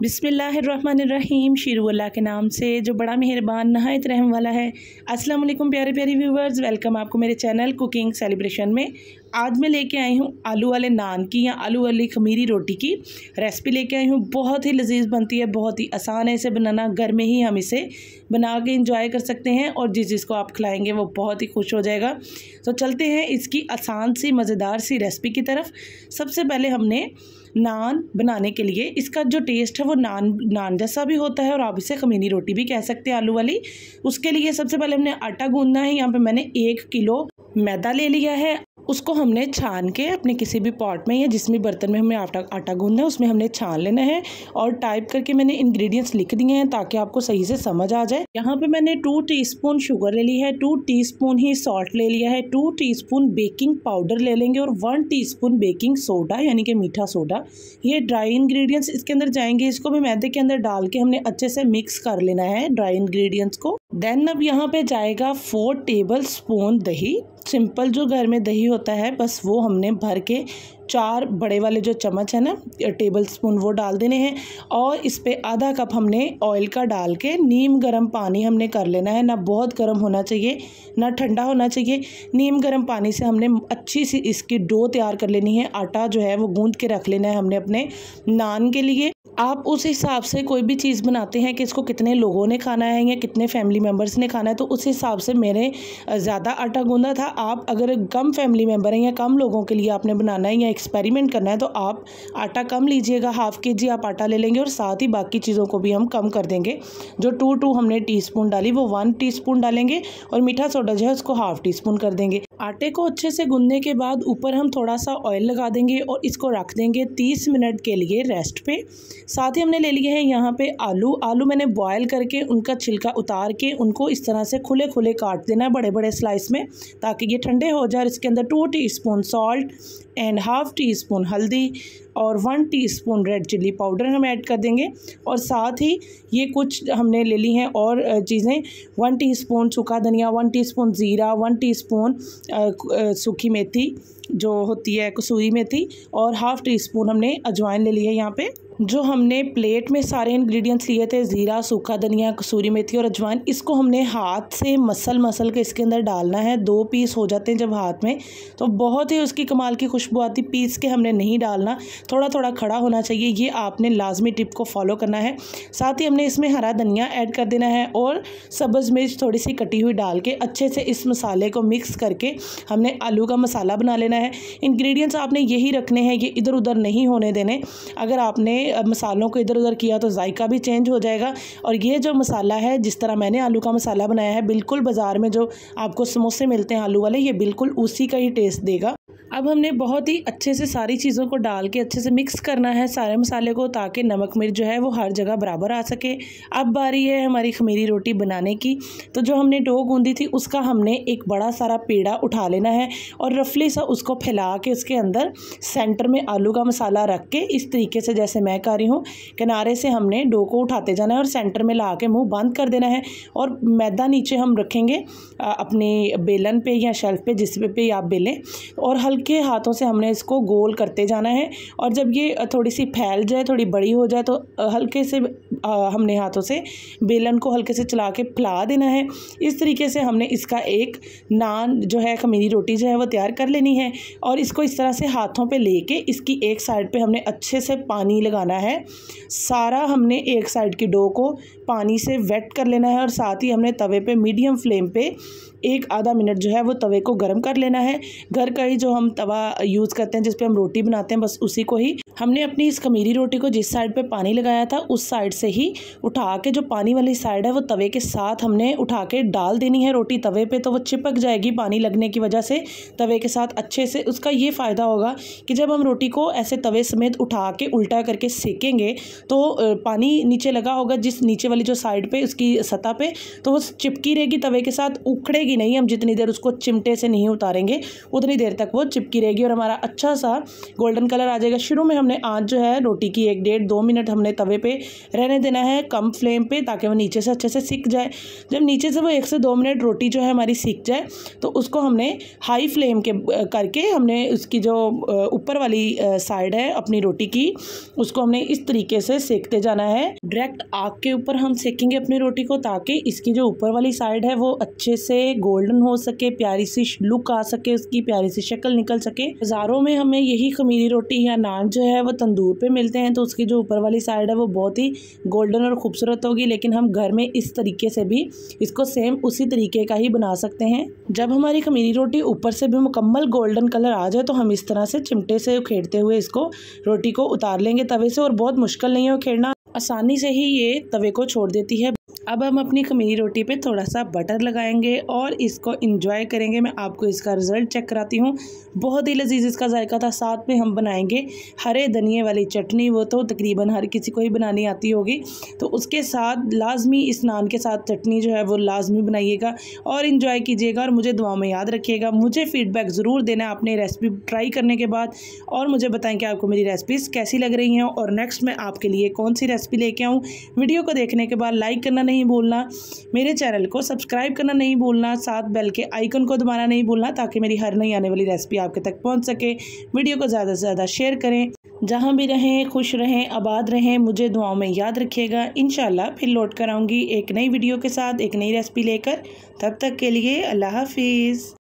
बिसमीम शिरुल्ला के नाम से जो बड़ा मेहरबान नहायत रहम वाला है अस्सलाम वालेकुम प्यारे प्यारे व्यूवर्स वेलकम आपको मेरे चैनल कुकिंग सेलिब्रेशन में आज मैं लेके आई हूँ आलू वाले नान की या आलू वाली खमीरी रोटी की रेसिपी लेके आई हूँ बहुत ही लजीज बनती है बहुत ही आसान है इसे बनाना घर में ही हम इसे बना के इंजॉय कर सकते हैं और जिस जिसको आप खिलाएंगे वो बहुत ही खुश हो जाएगा तो चलते हैं इसकी आसान सी मज़ेदार सी रेसिपी की तरफ सबसे पहले हमने नान बनाने के लिए इसका जो टेस्ट है वो नान नान जैसा भी होता है और आप इसे खमीनी रोटी भी कह सकते हैं आलू वाली उसके लिए सबसे पहले हमने आटा गूंदना है यहाँ पे मैंने एक किलो मैदा ले लिया है उसको हमने छान के अपने किसी भी पॉट में या जिस भी बर्तन में हमें आटा आटा गूंदना है उसमें हमने छान लेना है और टाइप करके मैंने इंग्रेडिएंट्स लिख दिए हैं ताकि आपको सही से समझ आ जाए यहाँ पे मैंने टू टीस्पून शुगर ले ली है टू टीस्पून ही सॉल्ट ले लिया है टू टी बेकिंग पाउडर ले लेंगे और वन टी बेकिंग सोडा यानी कि मीठा सोडा ये ड्राई इन्ग्रीडियंट्स इसके अंदर जाएंगे इसको भी मैदे के अंदर डाल के हमने अच्छे से मिक्स कर लेना है ड्राई इन्ग्रीडियंट्स को देन अब यहाँ पे जाएगा फोर टेबल स्पून दही सिंपल जो घर में दही होता है बस वो हमने भर के चार बड़े वाले जो चम्मच है ना टेबल स्पून वो डाल देने हैं और इस पर आधा कप हमने ऑयल का डाल के नीम गर्म पानी हमने कर लेना है ना बहुत गर्म होना चाहिए ना ठंडा होना चाहिए नीम गर्म पानी से हमने अच्छी सी इसकी डो तैयार कर लेनी है आटा जो है वो गूँध के रख लेना है हमने अपने नान के लिए आप उस हिसाब से कोई भी चीज़ बनाते हैं कि इसको कितने लोगों ने खाना है या कितने फैमिली मेम्बर्स ने खाना है तो उस हिसाब से मेरे ज़्यादा आटा गूँधा था आप अगर कम फैमिली मेम्बर हैं या कम लोगों के लिए आपने बनाना है या एक्सपेरिमेंट करना है तो आप आटा कम लीजिएगा हाफ़ के जी आप आटा ले लेंगे और साथ ही बाकी चीज़ों को भी हम कम कर देंगे जो टू टू हमने टी डाली वो वन टी डालेंगे और मीठा सोडा जो है उसको हाफ़ टी स्पून कर देंगे आटे को अच्छे से गूंदने के बाद ऊपर हम थोड़ा सा ऑयल लगा देंगे और इसको रख देंगे तीस मिनट के लिए रेस्ट पे साथ ही हमने ले लिए हैं यहाँ पे आलू आलू मैंने बॉयल करके उनका छिलका उतार के उनको इस तरह से खुले खुले काट देना है बड़े बड़े स्लाइस में ताकि ये ठंडे हो जाए और इसके अंदर two teaspoon salt and half teaspoon हल्दी और one teaspoon red chilli powder हम ऐड कर देंगे और साथ ही ये कुछ हमने ले ली हैं और चीज़ें वन टीस्पून सूखा धनिया वन टीस्पून ज़ीरा वन टीस्पून सूखी मेथी जो होती है कसूरी मेथी और हाफ़ टी स्पून हमने अजवाइन ले ली है यहाँ पर जो हमने प्लेट में सारे इंग्रेडिएंट्स लिए थे ज़ीरा सूखा धनिया कसूरी मेथी और अजवाइन इसको हमने हाथ से मसल मसल के इसके अंदर डालना है दो पीस हो जाते हैं जब हाथ में तो बहुत ही उसकी कमाल की खुशबू आती पीस के हमने नहीं डालना थोड़ा थोड़ा खड़ा होना चाहिए ये आपने लाजमी टिप को फॉलो करना है साथ ही हमने इसमें हरा धनिया ऐड कर देना है और सब्ज़ मिर्च थोड़ी सी कटी हुई डाल के अच्छे से इस मसाले को मिक्स करके हमने आलू का मसाला बना लेना है इन्ग्रीडियंट्स आपने यही रखने हैं ये इधर उधर नहीं होने देने अगर आपने मसालों को इधर उधर किया तो जायका भी चेंज हो जाएगा और ये जो मसाला है जिस तरह मैंने आलू का मसाला बनाया है बिल्कुल बाज़ार में जो आपको समोसे मिलते हैं आलू वाले ये बिल्कुल उसी का ही टेस्ट देगा अब हमने बहुत ही अच्छे से सारी चीज़ों को डाल के अच्छे से मिक्स करना है सारे मसाले को ताकि नमक मिर्च जो है वो हर जगह बराबर आ सके अब बारी है हमारी खमीरी रोटी बनाने की तो जो हमने डो गूंदी थी उसका हमने एक बड़ा सारा पेड़ा उठा लेना है और रफली सा उसको फैला के उसके अंदर सेंटर में आलू का मसाला रख के इस तरीके से जैसे मैं बनाए कर रही हूँ किनारे से हमने डो को उठाते जाना है और सेंटर में ला के मुँह बंद कर देना है और मैदा नीचे हम रखेंगे अपने बेलन पे या शेल्फ पे जिस पे, आप बेलें और हल्के हाथों से हमने इसको गोल करते जाना है और जब ये थोड़ी सी फैल जाए थोड़ी बड़ी हो जाए तो हल्के से हमने हाथों से बेलन को हल्के से चला के फैला देना है इस तरीके से हमने इसका एक नान जो है खमीरी रोटी जो है वो तैयार कर लेनी है और इसको इस तरह से हाथों पे लेके इसकी एक साइड पे हमने अच्छे से पानी लगाना बनाना है सारा हमने एक साइड की डो को पानी से वेट कर लेना है और साथ ही हमने तवे पे मीडियम फ्लेम पे एक आधा मिनट जो है वो तवे को गर्म कर लेना है घर का ही जो हम तवा यूज़ करते हैं जिस पर हम रोटी बनाते हैं बस उसी को ही हमने अपनी इस खमीरी रोटी को जिस साइड पे पानी लगाया था उस साइड से ही उठा के जो पानी वाली साइड है वो तवे के साथ हमने उठा के डाल देनी है रोटी तवे पे तो वो चिपक जाएगी पानी लगने की वजह से तवे के साथ अच्छे से उसका ये फ़ायदा होगा कि जब हम रोटी को ऐसे तवे समेत उठा के उल्टा करके सेकेंगे तो पानी नीचे लगा होगा जिस नीचे वाली जो साइड पर उसकी सतह पर तो वो चिपकी रहेगी तवे के साथ उखड़ेगी नहीं हम जितनी देर उसको चिमटे से नहीं उतारेंगे उतनी देर तक वो चिपकी रहेगी और हमारा अच्छा सा गोल्डन कलर आ जाएगा शुरू में हम हमने आँच जो है रोटी की एक डेढ़ दो मिनट हमने तवे पे रहने देना है कम फ्लेम पे ताकि वो नीचे से अच्छे से सीख जाए जब नीचे से वो एक से दो मिनट रोटी जो है हमारी सीख जाए तो उसको हमने हाई फ्लेम के करके हमने उसकी जो ऊपर वाली साइड है अपनी रोटी की उसको हमने इस तरीके से सेकते जाना है डायरेक्ट आग के ऊपर हम सेकेंगे अपनी रोटी को ताकि इसकी जो ऊपर वाली साइड है वो अच्छे से गोल्डन हो सके प्यारी सी लुक आ सके उसकी प्यारी सी शक्ल निकल सके बाज़ारों में हमें यही खमीरी रोटी या नान जो है है वो तंदूर पे मिलते हैं तो उसकी जो ऊपर वाली साइड है वो बहुत ही गोल्डन और ख़ूबसूरत होगी लेकिन हम घर में इस तरीके से भी इसको सेम उसी तरीके का ही बना सकते हैं जब हमारी खमीरी रोटी ऊपर से भी मुकम्मल गोल्डन कलर आ जाए तो हम इस तरह से चिमटे से उखेड़ते हुए इसको रोटी को उतार लेंगे तवे से और बहुत मुश्किल नहीं है उखेड़ना आसानी से ही ये तवे को छोड़ देती है अब हम अपनी खमीरी रोटी पे थोड़ा सा बटर लगाएंगे और इसको इंजॉय करेंगे मैं आपको इसका रिज़ल्ट चेक कराती हूँ बहुत ही लजीज इसका जायका था साथ में हम बनाएंगे हरे धनिए वाली चटनी वो तो तकरीबन हर किसी को ही बनानी आती होगी तो उसके साथ लाजमी इस नान के साथ चटनी जो है वो लाजमी बनाइएगा और इन्जॉय कीजिएगा और मुझे दुआ में याद रखिएगा मुझे फ़ीडबैक ज़रूर देना आपने रेसिपी ट्राई करने के बाद और मुझे बताएँ कि आपको मेरी रेसिपीज़ कैसी लग रही हैं और नेक्स्ट मैं आपके लिए कौन सी रेसिपी लेके आऊँ वीडियो को देखने के बाद लाइक करना नहीं नहीं भूलना मेरे चैनल को सब्सक्राइब करना नहीं भूलना साथ बेल के आइकन को दबाना नहीं भूलना ताकि मेरी हर नई आने वाली रेसिपी आपके तक पहुँच सके वीडियो को ज़्यादा से ज़्यादा शेयर करें जहाँ भी रहें खुश रहें आबाद रहें मुझे दुआओं में याद रखिएगा इन फिर लौट कर आऊँगी एक नई वीडियो के साथ एक नई रेसिपी लेकर तब तक के लिए अल्लाह हाफिज़